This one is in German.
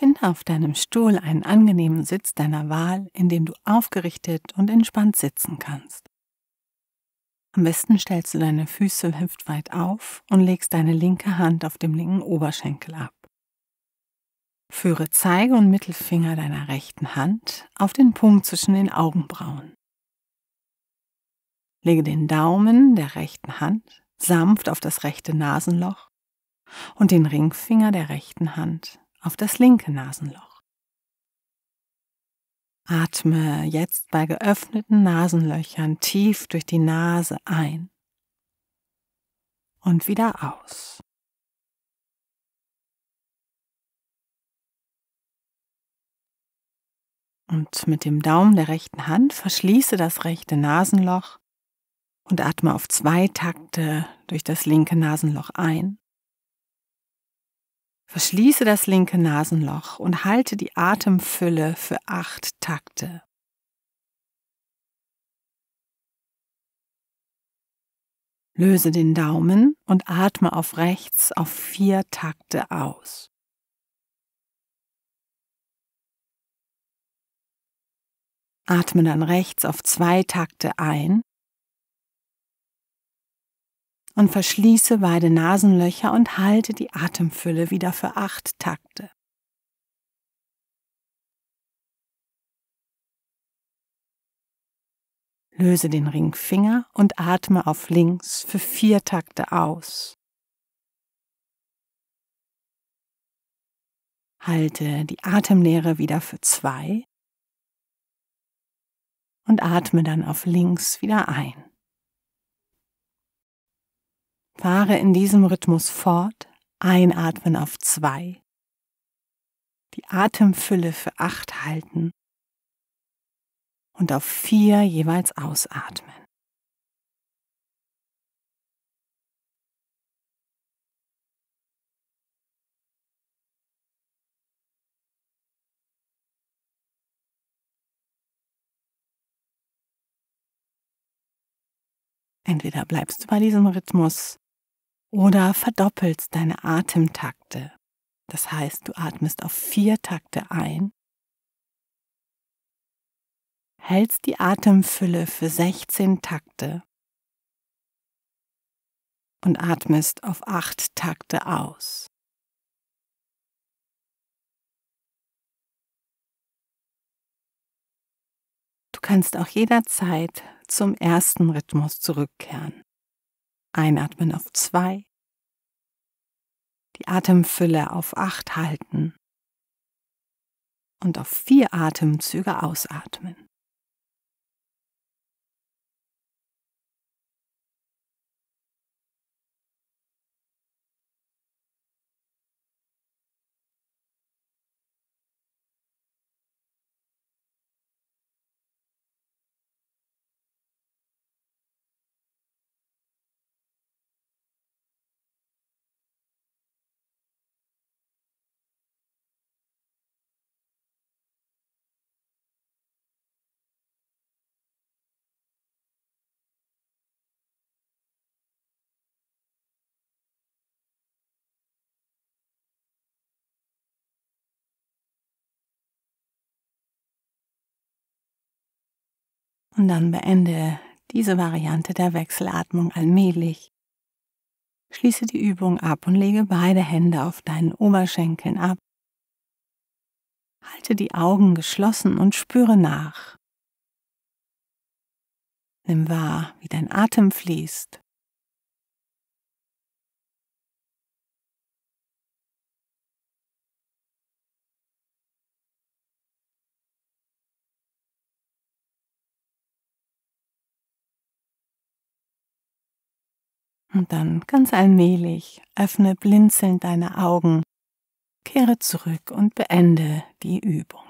Finde auf deinem Stuhl einen angenehmen Sitz deiner Wahl, in dem du aufgerichtet und entspannt sitzen kannst. Am besten stellst du deine Füße hüftweit auf und legst deine linke Hand auf dem linken Oberschenkel ab. Führe Zeige und Mittelfinger deiner rechten Hand auf den Punkt zwischen den Augenbrauen. Lege den Daumen der rechten Hand sanft auf das rechte Nasenloch und den Ringfinger der rechten Hand auf das linke Nasenloch. Atme jetzt bei geöffneten Nasenlöchern tief durch die Nase ein und wieder aus. Und mit dem Daumen der rechten Hand verschließe das rechte Nasenloch und atme auf zwei Takte durch das linke Nasenloch ein Verschließe das linke Nasenloch und halte die Atemfülle für acht Takte. Löse den Daumen und atme auf rechts auf vier Takte aus. Atme dann rechts auf zwei Takte ein und verschließe beide Nasenlöcher und halte die Atemfülle wieder für acht Takte. Löse den Ringfinger und atme auf links für vier Takte aus. Halte die Atemlehre wieder für zwei und atme dann auf links wieder ein. Fahre in diesem Rhythmus fort, einatmen auf zwei, die Atemfülle für acht halten und auf vier jeweils ausatmen. Entweder bleibst du bei diesem Rhythmus oder verdoppelst deine Atemtakte. Das heißt, du atmest auf vier Takte ein, hältst die Atemfülle für 16 Takte und atmest auf acht Takte aus. Du kannst auch jederzeit zum ersten Rhythmus zurückkehren. Einatmen auf zwei, die Atemfülle auf acht halten und auf vier Atemzüge ausatmen. und dann beende diese Variante der Wechselatmung allmählich. Schließe die Übung ab und lege beide Hände auf deinen Oberschenkeln ab. Halte die Augen geschlossen und spüre nach. Nimm wahr, wie dein Atem fließt. Und dann ganz allmählich öffne blinzelnd deine Augen, kehre zurück und beende die Übung.